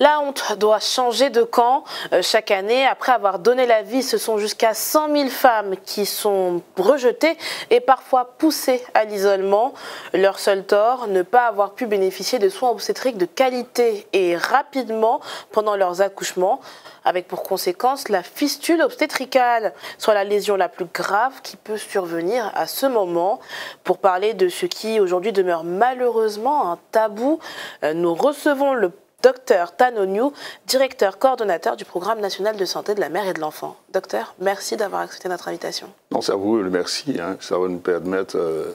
La honte doit changer de camp. Euh, chaque année, après avoir donné la vie, ce sont jusqu'à 100 000 femmes qui sont rejetées et parfois poussées à l'isolement. Leur seul tort, ne pas avoir pu bénéficier de soins obstétriques de qualité et rapidement pendant leurs accouchements, avec pour conséquence la fistule obstétricale, soit la lésion la plus grave qui peut survenir à ce moment. Pour parler de ce qui aujourd'hui demeure malheureusement un tabou, euh, nous recevons le Docteur Tanoniu, directeur coordonnateur du programme national de santé de la mère et de l'enfant. Docteur, merci d'avoir accepté notre invitation. Non, c'est à vous le merci. Hein. Ça va nous permettre euh,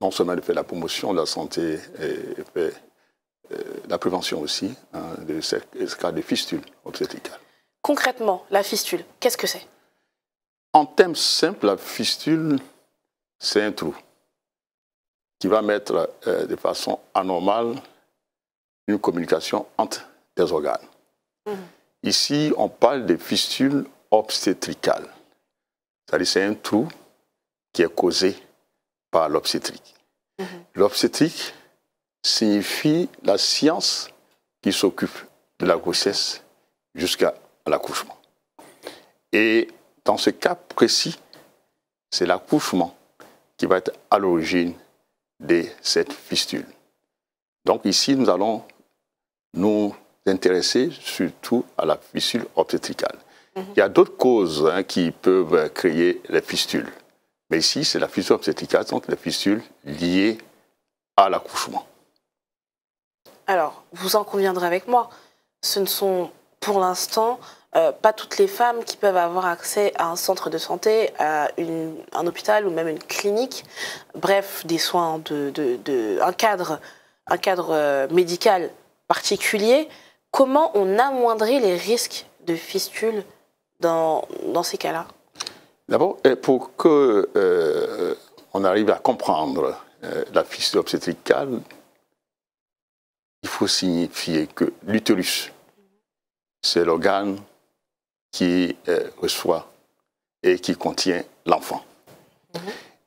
non seulement de faire la promotion de la santé et, euh, la prévention aussi hein, de ce cas de fistule obstétricale. Concrètement, la fistule, qu'est-ce que c'est En termes simples, la fistule, c'est un trou qui va mettre euh, de façon anormale une communication entre des organes. Mm-hmm. Ici, on parle des fistules obstétricales. C'est-à-dire c'est un trou qui est causé par l'obstétrique. Mm-hmm. L'obstétrique signifie la science qui s'occupe de la grossesse jusqu'à l'accouchement. Et dans ce cas précis, c'est l'accouchement qui va être à l'origine de cette fistule. Donc ici, nous allons nous intéresser surtout à la fistule obstétricale. Il y a d'autres causes hein, qui peuvent créer les fistules. Mais ici, c'est la fistule obstétricale, donc les fistules liées à l'accouchement. Alors, vous en conviendrez avec moi, ce ne sont pour l'instant euh, pas toutes les femmes qui peuvent avoir accès à un centre de santé, à un hôpital ou même une clinique. Bref, des soins de, un cadre, un cadre euh, médical particulier, comment on amoindrit les risques de fistules dans, ces cas-là D'abord, euh, pour que euh, on arrive à comprendre euh, la fistule obstétricale, il faut signifier que l'utérus, c'est l'organe qui reçoit et qui contient l'enfant. Mhm.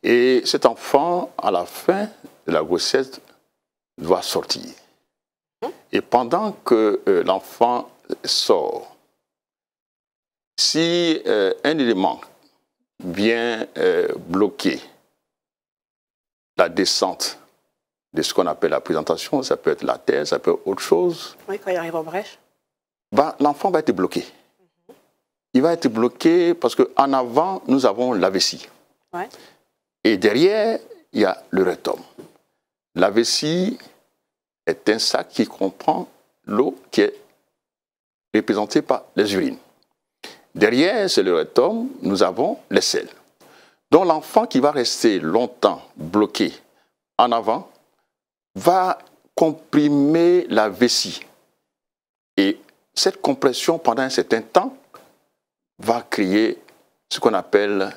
Et cet enfant, à la fin de la grossesse, doit sortir. Et pendant que euh, l'enfant sort, si euh, un élément vient euh, bloquer la descente de ce qu'on appelle la présentation, ça peut être la terre, ça peut être autre chose. Oui, quand il arrive en brèche. Ben, l'enfant va être bloqué. Mhm. Il va être bloqué parce qu'en avant, nous avons la vessie. Et derrière, il y a le rectum. La vessie, est un sac qui comprend l'eau qui est représentée par les urines. Derrière, c'est le rectum, nous avons les selles. Donc l'enfant qui va rester longtemps bloqué en avant va comprimer la vessie. Et cette compression pendant un certain temps va créer ce qu'on appelle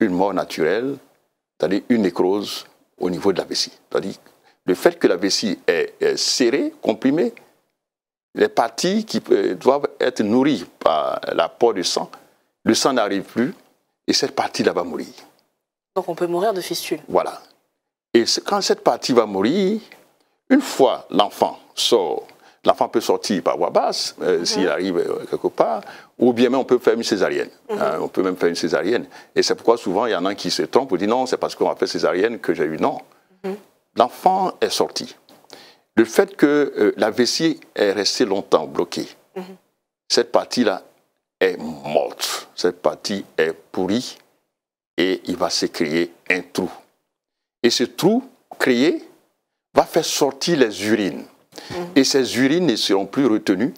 une mort naturelle, c'est-à-dire une nécrose au niveau de la vessie le fait que la vessie est, serrée, comprimée, les parties qui euh, doivent être nourries par l'apport du sang, le sang n'arrive plus et cette partie-là va mourir. Donc on peut mourir de fistule. Voilà. Et quand cette partie va mourir, une fois l'enfant sort, l'enfant peut sortir par voie basse euh, mhm. s'il arrive euh, quelque part, ou bien même on peut faire une césarienne. Mhm. Hein, on peut même faire une césarienne. Et c'est pourquoi souvent il y en a qui se trompent pour dit non, c'est parce qu'on a fait césarienne que j'ai eu. Non. Mhm. L'enfant est sorti. Le fait que euh, la vessie est restée longtemps bloquée, mhm. cette partie-là est morte, cette partie est pourrie et il va se créer un trou. Et ce trou créé va faire sortir les urines. Mhm. Et ces urines ne seront plus retenues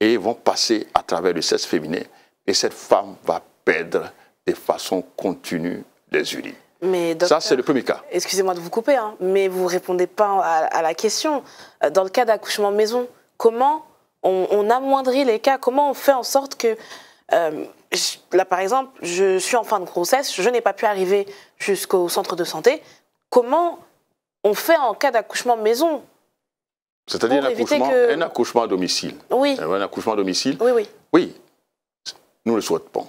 et vont passer à travers le sexe féminin. Et cette femme va perdre de façon continue les urines ça, c'est le premier cas. Excusez-moi de vous couper, hein, mais vous ne répondez pas à, la question. Euh, dans le cas d'accouchement maison, comment on, amoindrit les cas Comment on fait en sorte que... Euh, là, par exemple, je suis en fin de grossesse, je n'ai pas pu arriver jusqu'au centre de santé. Comment on fait en cas d'accouchement maison C'est-à-dire un accouchement, un accouchement à domicile. Oui. Euh, un accouchement à domicile. Oui, oui. Oui, nous ne le souhaitons pas.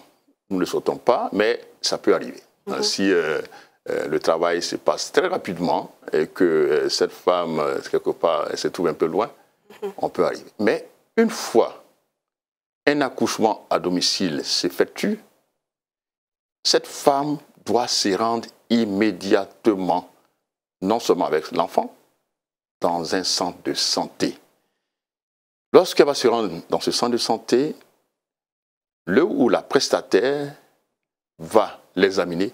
Nous ne le souhaitons pas, mais ça peut arriver. Mmh. Si euh, euh, le travail se passe très rapidement et que euh, cette femme, quelque part, elle se trouve un peu loin, mmh. on peut arriver. Mais une fois un accouchement à domicile s'effectue, cette femme doit se rendre immédiatement, non seulement avec l'enfant, dans un centre de santé. Lorsqu'elle va se rendre dans ce centre de santé, le ou la prestataire va l'examiner,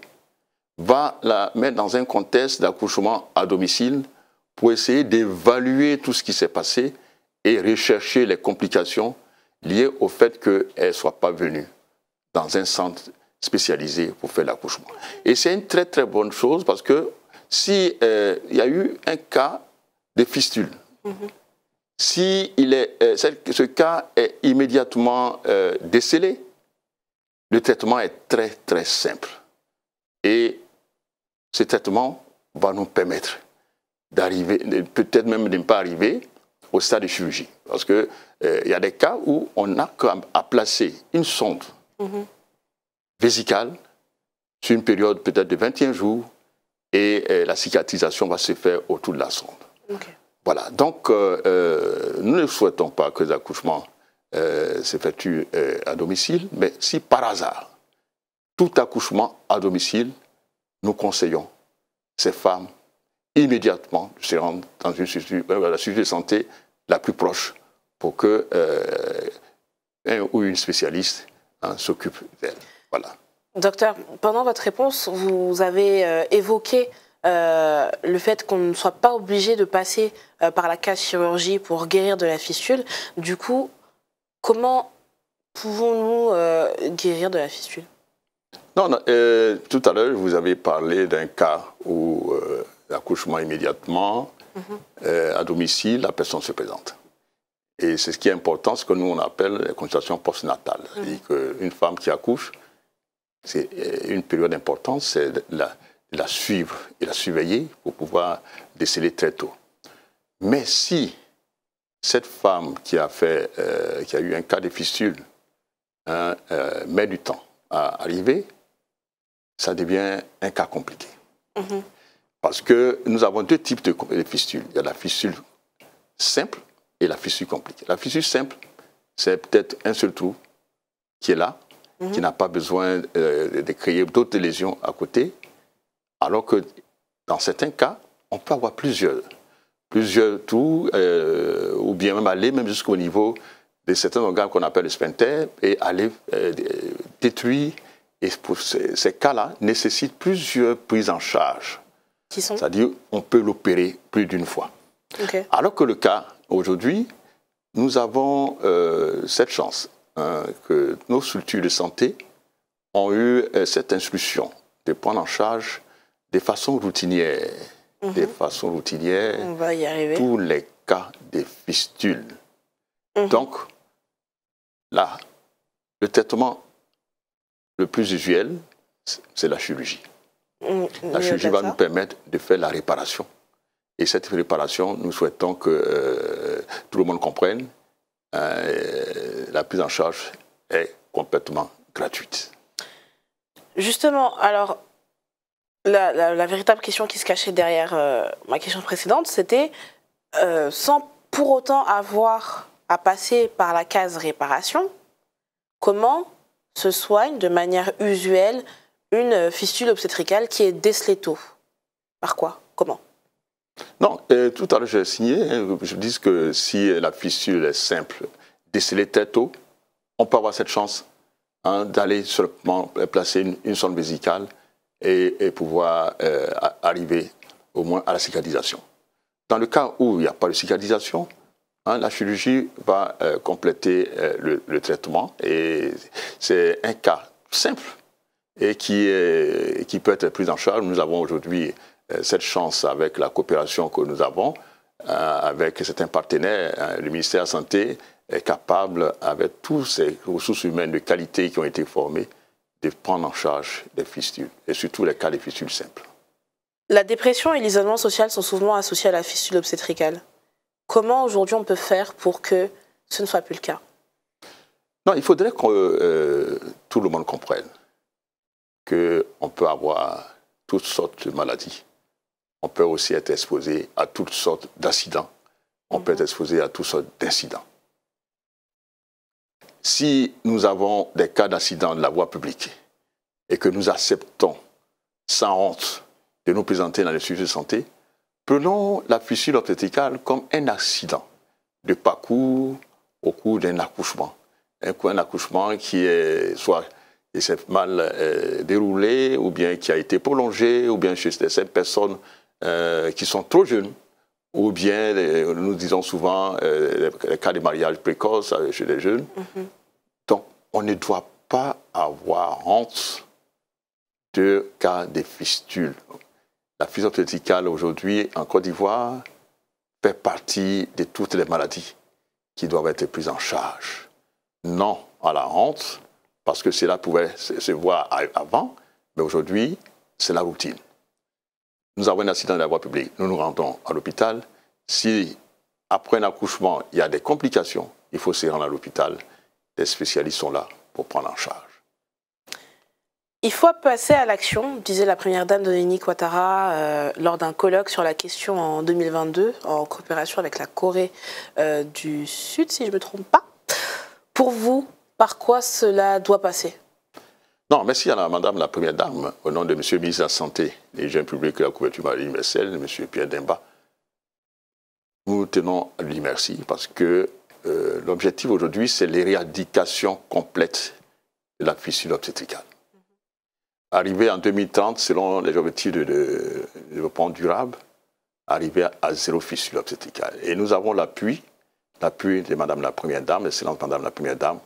va la mettre dans un contexte d'accouchement à domicile pour essayer d'évaluer tout ce qui s'est passé et rechercher les complications liées au fait qu'elle ne soit pas venue dans un centre spécialisé pour faire l'accouchement. Et c'est une très très bonne chose parce que s'il euh, il y a eu un cas de fistule, mm-hmm. si il est, euh, ce cas est immédiatement euh, décelé, le traitement est très très simple. Et ce traitement va nous permettre d'arriver, peut-être même de ne pas arriver au stade de chirurgie. Parce qu'il euh, il y a des cas où on a qu'à placer une sonde mhm. vésicale sur une période peut-être de 21 jours et euh, la cicatrisation va se faire autour de la sonde. Voilà. Donc, euh, nous ne souhaitons pas que les accouchements s'est euh, fait euh, à domicile, mais si par hasard, tout accouchement à domicile, nous conseillons ces femmes immédiatement de se rendre dans une euh, la structure de santé la plus proche pour que un ou une spécialiste s'occupe d'elle. Voilà. Docteur, pendant votre réponse, vous avez évoqué le fait qu'on ne soit pas obligé de passer par la case chirurgie pour guérir de la fistule. Du coup, Comment pouvons-nous euh, guérir de la fistule Non, euh, tout à l'heure, vous avez parlé d'un cas où euh, l'accouchement immédiatement, mhm. à domicile, la personne se présente. Et c'est ce qui est important, ce que nous on appelle la consultation postnatale. Mm -hmm. Une femme qui accouche, c'est une période importante, c'est la, suivre et la surveiller pour pouvoir déceler très tôt. Mais si cette femme euh, qui a, eu un cas de fistule hein, euh, met du temps à arriver, ça devient un cas compliqué. Mhm. Parce que nous avons deux types de, fistules. Il y a la fistule simple et la fistule compliquée. La fistule simple, c'est peut-être un seul trou qui est là, mhm. qui n'a pas besoin euh, de créer d'autres lésions à côté, alors que dans certains cas, on peut avoir plusieurs plusieurs tours, euh, ou bien même aller même jusqu'au niveau de certains organes qu'on appelle le sphincter et aller euh, détruire. Et pour ces, cas-là, nécessitent plusieurs prises en charge. C'est-à-dire, on peut l'opérer plus d'une fois. Alors que le cas, aujourd'hui, nous avons euh, cette chance hein, que nos structures de santé ont eu cette instruction de prendre en charge des façons routinière des façons de mhm. tous les cas de fistules. Mhm. Donc, là, le traitement le plus usuel, c'est la chirurgie. Mm, la chirurgie va nous permettre de faire la réparation. Et cette réparation, nous souhaitons que euh, tout le monde comprenne. Euh, la prise en charge est complètement gratuite. Justement, alors, la, véritable question qui se cachait derrière euh, ma question précédente, c'était euh, sans pour autant avoir à passer par la case réparation, comment se soigne de manière usuelle une fistule obstétricale qui est décelée tôt Par quoi Comment Non, tout à l'heure j'ai signé, hein, je dis que si la fistule est simple, décelée tôt, on peut avoir cette chance hein, d'aller placer une, une sonde vésicale et, pouvoir euh, arriver au moins à la cicatrisation. Dans le cas où il n'y a pas de cicatrisation, hein, la chirurgie va euh, compléter euh, le, traitement et c'est un cas simple et qui, est, qui peut être pris en charge. Nous avons aujourd'hui cette chance avec la coopération que nous avons avec certains partenaires, hein, le ministère de la Santé est capable, avec toutes ces ressources humaines de qualité qui ont été formées, de prendre en charge les fistules, et surtout les cas de fistules simples. La dépression et l'isolement social sont souvent associés à la fistule obstétricale. Comment aujourd'hui on peut faire pour que ce ne soit plus le cas Non, il faudrait que euh, tout le monde comprenne qu'on peut avoir toutes sortes de maladies. On peut aussi être exposé à toutes sortes d'accidents. On peut mhm. être exposé à toutes sortes d'incidents si nous avons des cas d'accident de la voie publique et que nous acceptons sans honte de nous présenter dans les sujets de santé, prenons la fissure obstétricale comme un accident de parcours au cours d'un accouchement. Un, accouchement qui est soit s'est mal euh, déroulé, ou bien qui a été prolongé, ou bien chez certaines personnes euh, qui sont trop jeunes ou bien nous disons souvent euh, les, cas de mariage précoce chez les jeunes. Mhm. Donc, on ne doit pas avoir honte de cas de fistules. La fistule aujourd'hui en Côte d'Ivoire fait partie de toutes les maladies qui doivent être prises en charge. Non à la honte, parce que cela pouvait se voir avant, mais aujourd'hui, c'est la routine nous avons un accident de la voie publique, nous nous rendons à l'hôpital. Si après un accouchement, il y a des complications, il faut se rendre à l'hôpital. Les spécialistes sont là pour prendre en charge. Il faut passer à l'action, disait la première dame de Nini Ouattara euh, lors d'un colloque sur la question en 2022, en coopération avec la Corée euh, du Sud, si je ne me trompe pas. Pour vous, par quoi cela doit passer non, merci à la, Madame la Première Dame, au nom de Monsieur le ministre de la Santé, des jeunes publics et la couverture universelle, M. Pierre Demba. Nous tenons à lui merci parce que euh, l'objectif aujourd'hui, c'est l'éradication complète de la fissure obstétricale. Arriver en 2030, selon les objectifs de, développement durable, arriver à zéro fissure obstétricale. Et nous avons l'appui, l'appui de Madame la Première Dame, l'excellente Madame la Première Dame,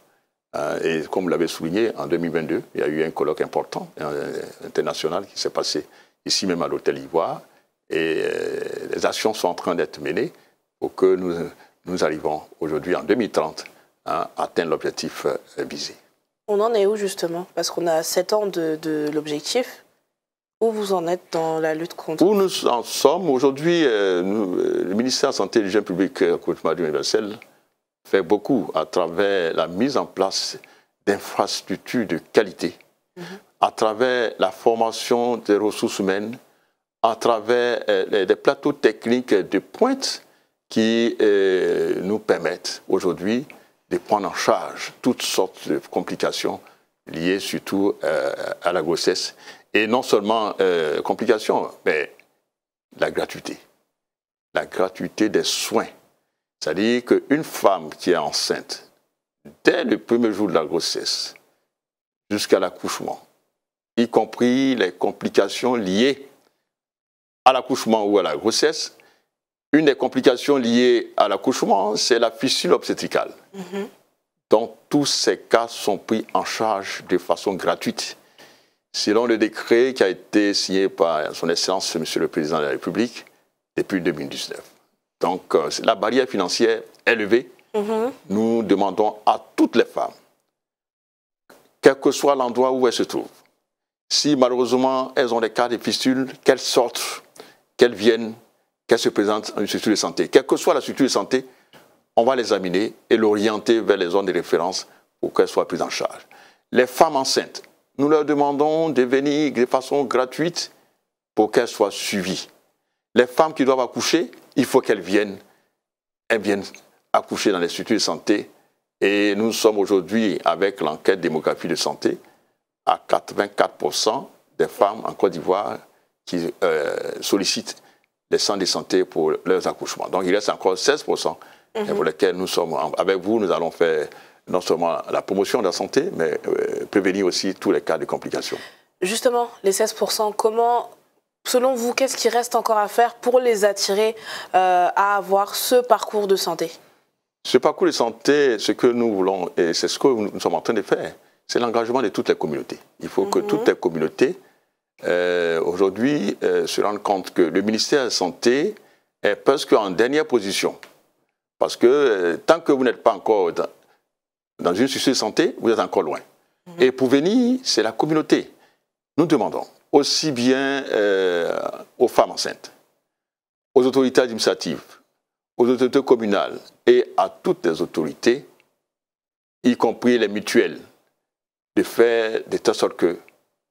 euh, et comme vous l'avez souligné, en 2022, il y a eu un colloque important euh, international qui s'est passé ici même à l'Hôtel Ivoire. Et euh, les actions sont en train d'être menées pour que nous, arrivions aujourd'hui en 2030 hein, à atteindre l'objectif visé. On en est où justement Parce qu'on a 7 ans de, l'objectif. Où vous en êtes dans la lutte contre Où nous en sommes aujourd'hui, le ministère de la Santé et public public, publique, recrutement universel, fait beaucoup à travers la mise en place d'infrastructures de qualité, à travers la formation des ressources humaines, à travers euh, les des plateaux techniques de pointe qui euh, nous permettent aujourd'hui de prendre en charge toutes sortes de complications liées surtout euh, à la grossesse. Et non seulement complications, mais la gratuité. La gratuité des soins c'est-à-dire qu'une femme qui est enceinte, dès le premier jour de la grossesse jusqu'à l'accouchement, y compris les complications liées à l'accouchement ou à la grossesse, une des complications liées à l'accouchement, c'est la fissure obstétricale. Mhm. Donc tous ces cas sont pris en charge de façon gratuite. Selon le décret qui a été signé par son essence, Monsieur le Président de la République, depuis 2019. Donc, euh, la barrière financière est levée. Mhm. Nous demandons à toutes les femmes, quel que soit l'endroit où elles se trouvent, si malheureusement elles ont des cas de fistules, qu'elles sortent, qu'elles viennent, qu'elles se présentent à une structure de santé. Quelle que soit la structure de santé, on va les amener et l'orienter vers les zones de référence pour qu'elles soient prises en charge. Les femmes enceintes, nous leur demandons de venir de façon gratuite pour qu'elles soient suivies. Les femmes qui doivent accoucher, il faut qu'elles viennent, elles viennent accoucher dans les de santé. Et nous sommes aujourd'hui, avec l'enquête démographie de santé, à 84% des femmes en Côte d'Ivoire qui euh, sollicitent les centres de santé pour leurs accouchements. Donc il reste encore 16% mhm. pour lesquels nous sommes. avec vous, nous allons faire non seulement la promotion de la santé, mais euh, prévenir aussi tous les cas de complications. Justement, les 16%, comment Selon vous, qu'est-ce qui reste encore à faire pour les attirer euh, à avoir ce parcours de santé Ce parcours de santé, ce que nous voulons, et c'est ce que nous sommes en train de faire, c'est l'engagement de toutes les communautés. Il faut que mhm. toutes les communautés, euh, aujourd'hui, euh, se rendent compte que le ministère de la Santé est presque en dernière position. Parce que tant que vous n'êtes pas encore dans, une société de santé, vous êtes encore loin. Mhm. Et pour venir, c'est la communauté. Nous demandons aussi bien euh, aux femmes enceintes, aux autorités administratives, aux autorités communales et à toutes les autorités, y compris les mutuelles, de faire de telle sorte que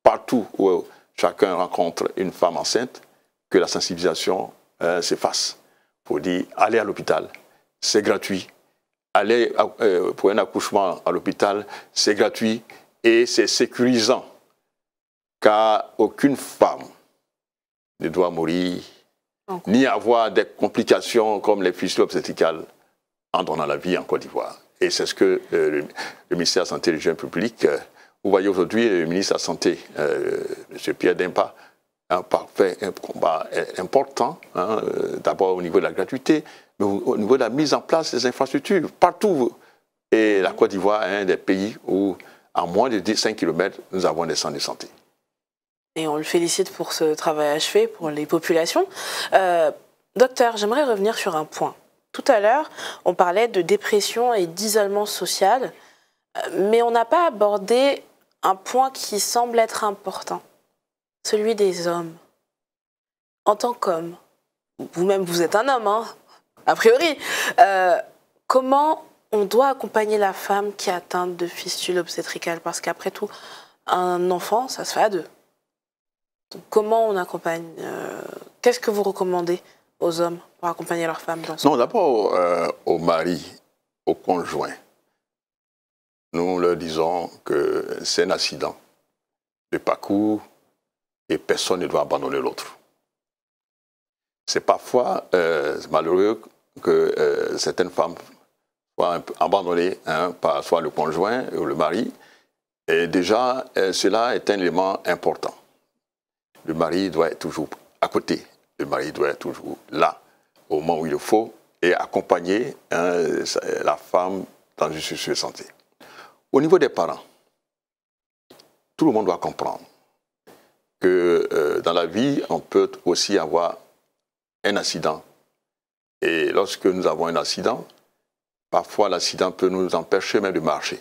partout où chacun rencontre une femme enceinte, que la sensibilisation euh, s'efface. Pour dire, allez à l'hôpital, c'est gratuit. Aller euh, pour un accouchement à l'hôpital, c'est gratuit et c'est sécurisant car aucune femme ne doit mourir ni avoir des complications comme les fistules obstétricales en donnant la vie en Côte d'Ivoire. Et c'est ce que euh, le, ministère de la Santé et du Public, euh, vous voyez aujourd'hui euh, le ministre de la Santé, M. Pierre Dimpa, a fait un combat important, hein, d'abord au niveau de la gratuité, mais au, niveau de la mise en place des infrastructures, partout. Et la Côte d'Ivoire est un des pays où, à moins de 5 km, nous avons des centres de santé et on le félicite pour ce travail achevé pour les populations. Euh, docteur, j'aimerais revenir sur un point. Tout à l'heure, on parlait de dépression et d'isolement social, euh, mais on n'a pas abordé un point qui semble être important, celui des hommes. En tant qu'homme, vous-même vous êtes un homme, hein, a priori, euh, comment on doit accompagner la femme qui est atteinte de fistule obstétricale Parce qu'après tout, un enfant, ça se fait à deux comment on accompagne euh, Qu'est-ce que vous recommandez aux hommes pour accompagner leurs femmes dans ce Non, d'abord au euh, aux maris, aux conjoints. Nous leur disons que c'est un accident. Le parcours et personne ne doit abandonner l'autre. C'est parfois euh, malheureux que certaines femmes soient abandonnées hein, par soit le conjoint ou le mari. Et déjà, cela est un élément important. Le mari doit être toujours à côté. Le mari doit être toujours là, au moment où il le faut, et accompagner hein, la femme dans une situation de santé. Au niveau des parents, tout le monde doit comprendre que euh, dans la vie, on peut aussi avoir un accident. Et lorsque nous avons un accident, parfois l'accident peut nous empêcher même de marcher.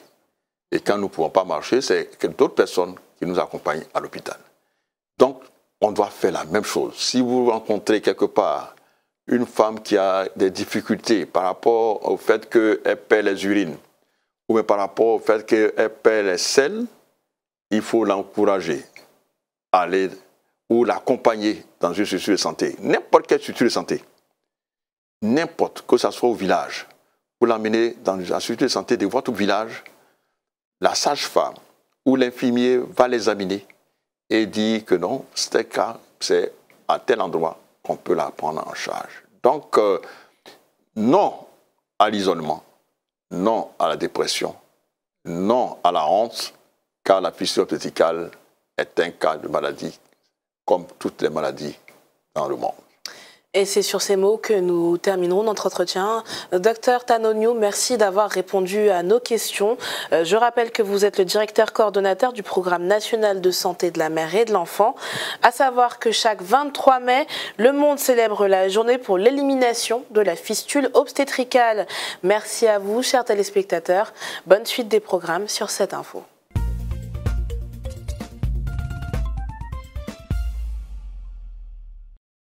Et quand nous ne pouvons pas marcher, c'est que d'autres personnes qui nous accompagnent à l'hôpital on doit faire la même chose. Si vous rencontrez quelque part une femme qui a des difficultés par rapport au fait qu'elle perd les urines ou par rapport au fait qu'elle perd les selles, il faut l'encourager, aller ou l'accompagner dans une structure de santé, n'importe quelle structure de santé, n'importe, que ce soit au village, vous l'emmenez dans une structure de santé de votre village, la sage-femme ou l'infirmier va l'examiner et dit que non, c'est cas, c'est à tel endroit qu'on peut la prendre en charge. Donc, euh, non à l'isolement, non à la dépression, non à la honte, car la fissure est un cas de maladie, comme toutes les maladies dans le monde. Et c'est sur ces mots que nous terminerons notre entretien. Docteur Tanonio, merci d'avoir répondu à nos questions. Euh, je rappelle que vous êtes le directeur coordonnateur du programme national de santé de la mère et de l'enfant. À savoir que chaque 23 mai, le monde célèbre la journée pour l'élimination de la fistule obstétricale. Merci à vous, chers téléspectateurs. Bonne suite des programmes sur cette info.